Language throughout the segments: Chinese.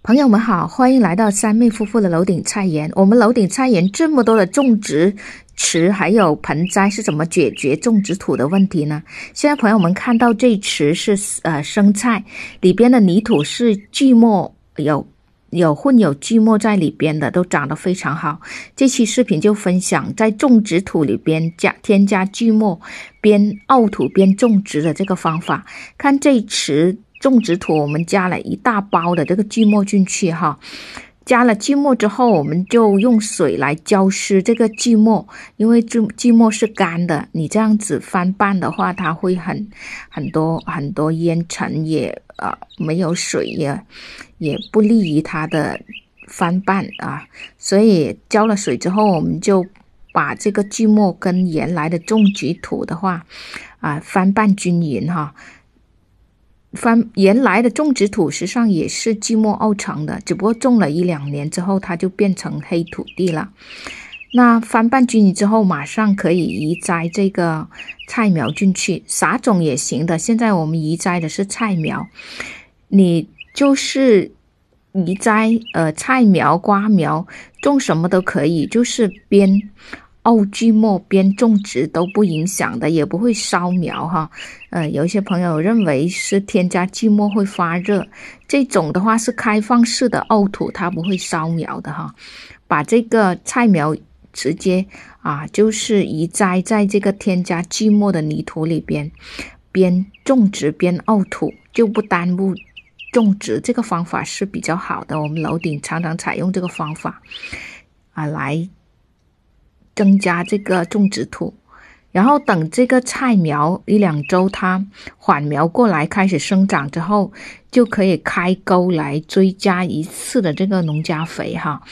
朋友们好，欢迎来到三妹夫妇的楼顶菜园。我们楼顶菜园这么多的种植池，还有盆栽，是怎么解决种植土的问题呢？现在朋友们看到这池是呃生菜，里边的泥土是锯末，有有混有锯末在里边的，都长得非常好。这期视频就分享在种植土里边加添加锯末，边沤土边种植的这个方法。看这池。种植土，我们加了一大包的这个锯末进去哈。加了锯末之后，我们就用水来浇湿这个锯末，因为锯锯末是干的，你这样子翻拌的话，它会很很多很多烟尘也呃没有水也也不利于它的翻拌啊。所以浇了水之后，我们就把这个锯末跟原来的种植土的话啊翻拌均匀哈。翻原来的种植土，实际上也是寂寞沤成的，只不过种了一两年之后，它就变成黑土地了。那翻拌均匀之后，马上可以移栽这个菜苗进去，撒种也行的。现在我们移栽的是菜苗，你就是移栽呃菜苗、瓜苗，种什么都可以，就是边。沤锯末边种植都不影响的，也不会烧苗哈。呃，有一些朋友认为是添加锯末会发热，这种的话是开放式的沤土，它不会烧苗的哈。把这个菜苗直接啊，就是移栽在这个添加锯末的泥土里边，边种植边沤土，就不耽误种植。这个方法是比较好的，我们楼顶常常采用这个方法啊来。增加这个种植土，然后等这个菜苗一两周它缓苗过来开始生长之后，就可以开沟来追加一次的这个农家肥哈。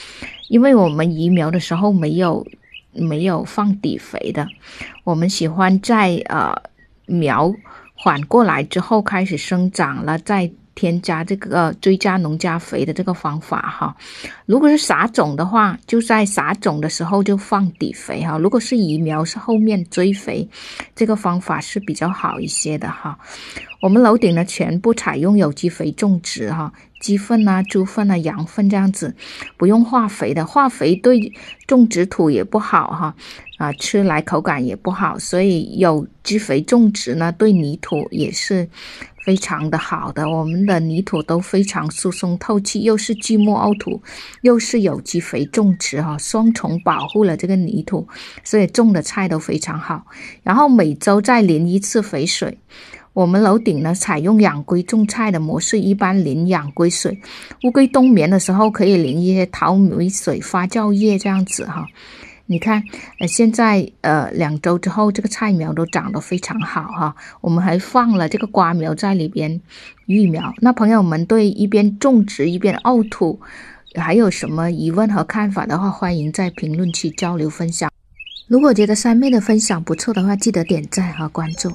因为我们移苗的时候没有没有放底肥的，我们喜欢在呃苗缓过来之后开始生长了再。添加这个追加农家肥的这个方法哈，如果是撒种的话，就在撒种的时候就放底肥哈。如果是移苗是后面追肥，这个方法是比较好一些的哈。我们楼顶呢全部采用有机肥种植哈，鸡粪啊、猪粪啊、羊粪这样子，不用化肥的。化肥对种植土也不好哈，啊，吃来口感也不好，所以有机肥种植呢对泥土也是。非常的好的，我们的泥土都非常疏松透气，又是锯末凹土，又是有机肥种植，哈，双重保护了这个泥土，所以种的菜都非常好。然后每周再淋一次肥水。我们楼顶呢，采用养龟种菜的模式，一般淋养龟水。乌龟冬眠的时候，可以淋一些淘米水、发酵液这样子，哈。你看，呃，现在呃，两周之后，这个菜苗都长得非常好哈。我们还放了这个瓜苗在里边育苗。那朋友们对一边种植一边沤土，还有什么疑问和看法的话，欢迎在评论区交流分享。如果觉得三妹的分享不错的话，记得点赞和关注。